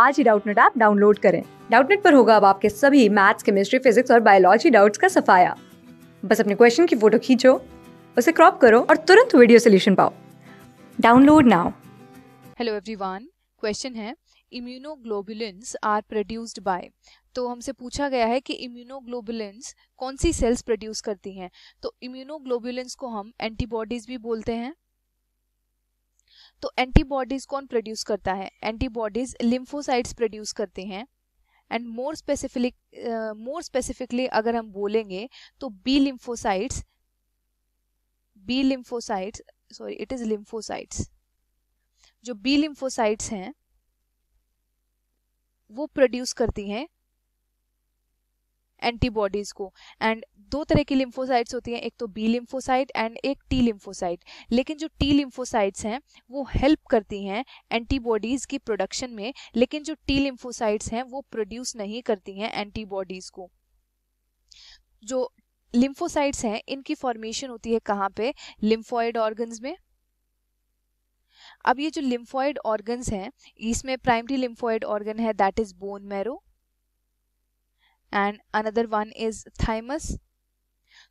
आज ही Doubtnut app download करें डाउटनेट पर होगा अब आपके सभी मैथ्स केमिस्ट्री फिजिक्स और बायोलॉजी डाउट्स का सफाया बस अपने क्वेश्चन की फोटो खींचो उसे क्रॉप करो और तुरंत वीडियो सोल्यूशन पाओ download now hello everyone question है इम्यूनोग्लोबुलिन्स आर प्रोड्यूस्ड बाय तो हमसे पूछा गया है कि इम्यूनोग्लोबुलिन्स कौन सी सेल्स प्रोड्यूस करती हैं तो इम्यूनोग्लोबुलिन्स को हम एंटीबॉडीज भी बोलते हैं तो एंटीबॉडीज कौन प्रोड्यूस करता है एंटीबॉडीज लिम्फोसाइड्स प्रोड्यूस करते हैं and more specific more specifically अगर हम बोलेंगे तो B lymphocytes B lymphocytes sorry it is lymphocytes जो बी लिम्फोसाइट्स हैं वो प्रोड्यूस करती हैं एंटीबॉडीज़ को एंड दो तरह की लिम्फोसाइट्स होती हैं एक तो बी लिम्फोसाइट एंड एक टी लिम्फोसाइट लेकिन जो टी लिम्फोसाइट्स हैं वो हेल्प करती हैं एंटीबॉडीज़ की प्रोडक्शन में लेकिन जो टी लिम्फोसाइट्स हैं वो प्रोड्यूस नहीं करती हैं एंटीबॉडीज़ को जो लिम्फोसाइट्स हैं इनकी फॉर्मेशन होती है कहाँ पे लिम्फॉइड ऑर्गन्स में अब ये जो लिम्फॉइड ऑर्गन्स हैं इसमें प्राइमरी लिम्फॉइड ऑर्गन है that is bone marrow and another one is thymus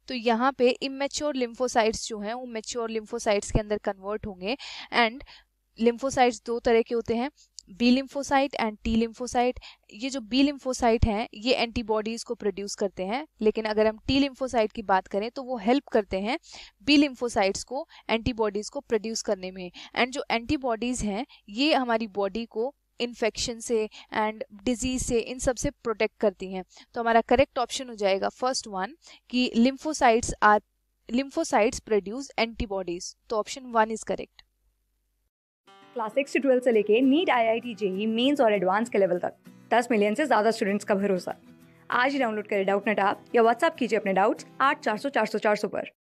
तो यहाँ पे इमेच्योर लिम्फोसाइट्स जो हैं वो मेच्योर लिम्फोसाइट्स के अंदर कन्वर्ट होंगे एंड लिम्फोसाइट्स दो तरह के होते हैं B lymphocyte and T lymphocyte ये जो बी लिम्फोसाइट हैं ये एंटीबॉडीज को प्रोड्यूस करते हैं लेकिन अगर हम टी लिम्फोसाइट की बात करें तो वो हेल्प करते हैं बी लिम्फोसाइट्स को एंटीबॉडीज को प्रोड्यूस करने में एंड जो एंटीबॉडीज हैं ये हमारी बॉडी को इन्फेक्शन से एंड डिजीज से इन सब से प्रोटेक्ट करती हैं तो हमारा करेक्ट ऑप्शन हो जाएगा फर्स्ट वन कि lymphocytes are lymphocytes produce antibodies तो option one is correct class six से ट्वेल्थ से लेके NEET I I T JEE mains और एडवांस के लेवल तक दस मिलियन से ज़्यादा स्टूडेंट्स का भरोसा आज ही डाउनलोड करें डाउट नेट आप या व्हाट्सअप कीजिए अपने डाउट्स आठ चार सौ चार सौ चार सौ पर